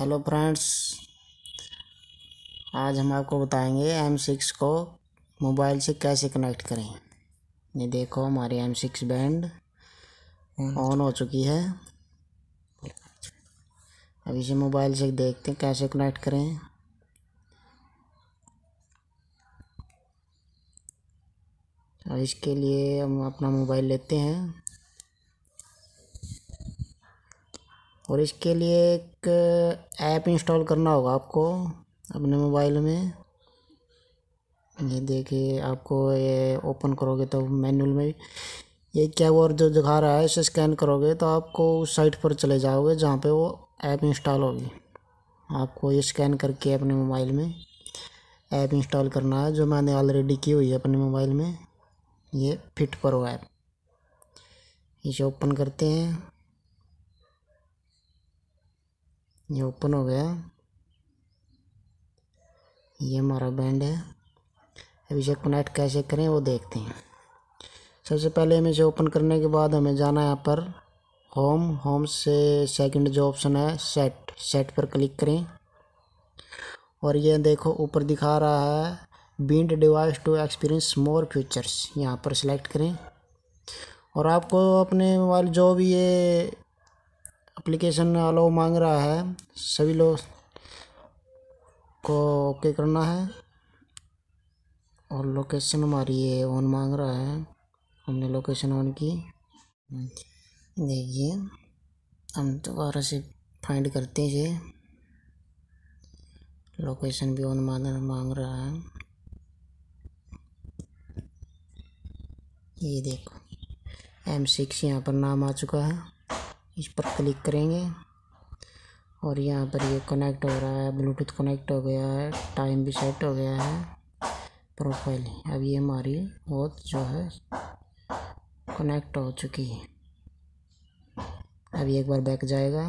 hello friends आज हम आपको बताएंगे एम सिक्स को मोबाइल से कैसे कनेक्ट करें ये देखो हमारी एम सिक्स बैंड ऑन हो चुकी है अब इसे मोबाइल से देखते हैं कैसे कनेक्ट करें और इसके लिए हम अपना मोबाइल लेते हैं और इसके लिए एक ऐप इंस्टॉल करना होगा आपको अपने मोबाइल में ये देखिए आपको ये ओपन करोगे तो मैनुअल में ये क्या वो जो दिखा रहा है इसे स्कैन करोगे तो आपको उस साइट पर चले जाओगे जहाँ पे वो ऐप इंस्टॉल होगी आपको ये स्कैन करके अपने मोबाइल में ऐप इंस्टॉल करना है जो मैंने ऑलरेडी की हुई है अपने मोबाइल में ये फिट पर हो ऐप इसे ओपन करते हैं ये ओपन हो गया ये हमारा बैंड है अभी इसे कनेक्ट कैसे करें वो देखते हैं सबसे पहले हमें इसे ओपन करने के बाद हमें जाना है यहाँ पर होम होम से सेकंड जो ऑप्शन है सेट सेट पर क्लिक करें और ये देखो ऊपर दिखा रहा है bead device to experience more features यहाँ पर सेलेक्ट करें और आपको अपने मोबाइल जो भी ये अप्लीकेशन अलाउ मांग रहा है सभी लोग को ओके करना है और लोकेशन हमारी ये ऑन मांग रहा है हमने लोकेशन ऑन की देखिए हम दोबारा से फाइंड करते हैं ये लोकेशन भी ऑन मांग मांग रहा है ये देखो एम सिक्स यहाँ पर नाम आ चुका है इस पर क्लिक करेंगे और यहाँ पर ये कनेक्ट हो रहा है ब्लूटूथ कनेक्ट हो गया है टाइम भी सेट हो गया है प्रोफाइल अब ये हमारी वॉच जो है कनेक्ट हो चुकी है अब एक बार बैक जाएगा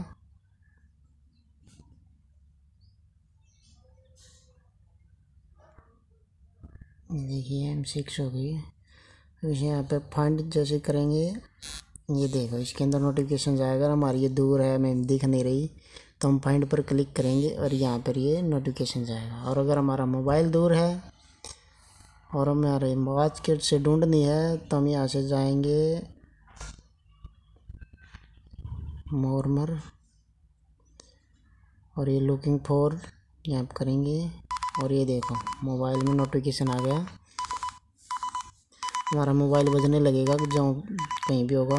देखिए एम सिक्स हो गई यहाँ पे फंड जैसे करेंगे ये देखो इसके अंदर नोटिफिकेशन जाएगा हमारी ये दूर है मैं दिख नहीं रही तो हम फाइंड पर क्लिक करेंगे और यहाँ पर ये नोटिफिकेशन जाएगा और अगर हमारा मोबाइल दूर है और हमारे वॉच किट से ढूंढनी है तो हम यहाँ से जाएंगे मोरमर और ये लुकिंग फॉर यहाँ करेंगे और ये देखो मोबाइल में नोटिफिकेशन आ गया हमारा मोबाइल बजने लगेगा जो कहीं भी होगा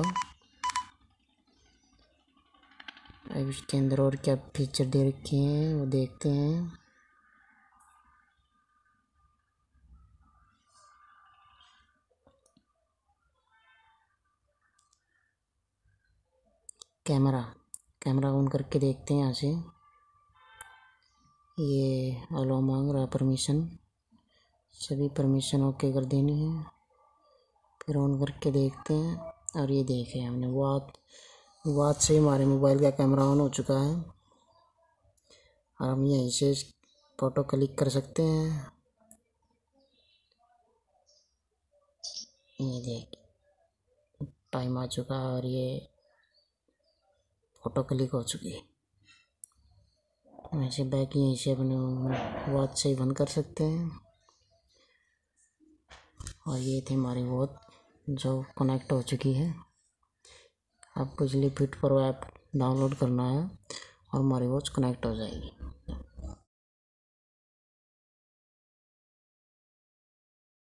अब इसके अंदर और क्या फीचर दे रखे हैं वो देखते हैं कैमरा कैमरा ऑन करके देखते हैं यहाँ से ये अलो मांग रहा परमिशन सभी परमिशन ओके कर देनी है फिर ऑन करके देखते हैं और ये देखे हमने बहुत बहुत से हमारे मोबाइल का कैमरा ऑन हो चुका है और हम यहीं से फ़ोटो क्लिक कर सकते हैं ये देख टाइम आ चुका है और ये फ़ोटो क्लिक हो चुकी है वैसे बैक यहीं से अपने वॉच से ही बंद कर सकते हैं और ये थे हमारे बहुत जो कनेक्ट हो चुकी है अब बिजली फिट पर ऐप डाउनलोड करना है और हमारी वॉच कनेक्ट हो जाएगी